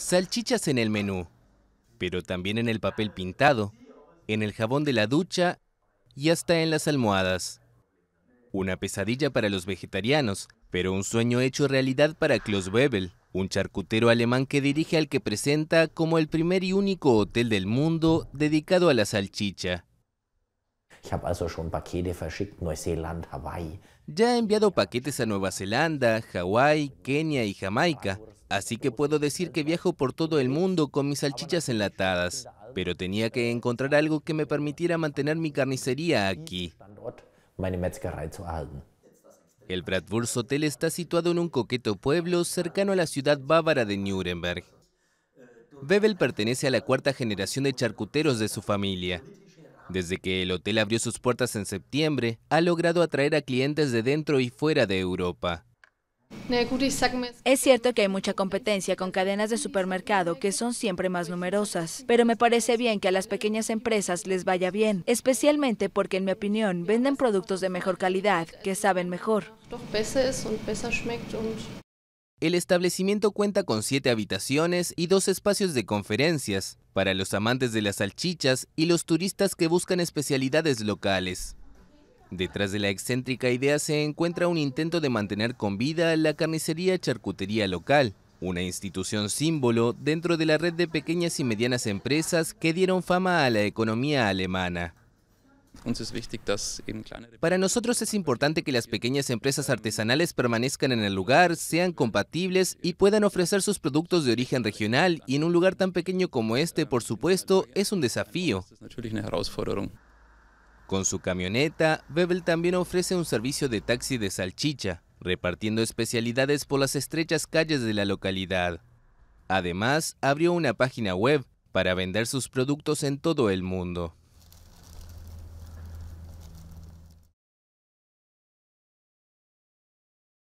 salchichas en el menú, pero también en el papel pintado, en el jabón de la ducha y hasta en las almohadas. Una pesadilla para los vegetarianos, pero un sueño hecho realidad para Klaus Webel, un charcutero alemán que dirige al que presenta como el primer y único hotel del mundo dedicado a la salchicha. Ya ha enviado paquetes a Nueva Zelanda, Hawái, Kenia y Jamaica, Así que puedo decir que viajo por todo el mundo con mis salchichas enlatadas, pero tenía que encontrar algo que me permitiera mantener mi carnicería aquí. El Bratwurst Hotel está situado en un coqueto pueblo cercano a la ciudad bávara de Nuremberg. Bebel pertenece a la cuarta generación de charcuteros de su familia. Desde que el hotel abrió sus puertas en septiembre, ha logrado atraer a clientes de dentro y fuera de Europa. Es cierto que hay mucha competencia con cadenas de supermercado que son siempre más numerosas, pero me parece bien que a las pequeñas empresas les vaya bien, especialmente porque en mi opinión venden productos de mejor calidad, que saben mejor. El establecimiento cuenta con siete habitaciones y dos espacios de conferencias para los amantes de las salchichas y los turistas que buscan especialidades locales. Detrás de la excéntrica idea se encuentra un intento de mantener con vida la carnicería charcutería local, una institución símbolo dentro de la red de pequeñas y medianas empresas que dieron fama a la economía alemana. Para nosotros es importante que las pequeñas empresas artesanales permanezcan en el lugar, sean compatibles y puedan ofrecer sus productos de origen regional y en un lugar tan pequeño como este, por supuesto, es un desafío. Con su camioneta, Bebel también ofrece un servicio de taxi de salchicha, repartiendo especialidades por las estrechas calles de la localidad. Además, abrió una página web para vender sus productos en todo el mundo.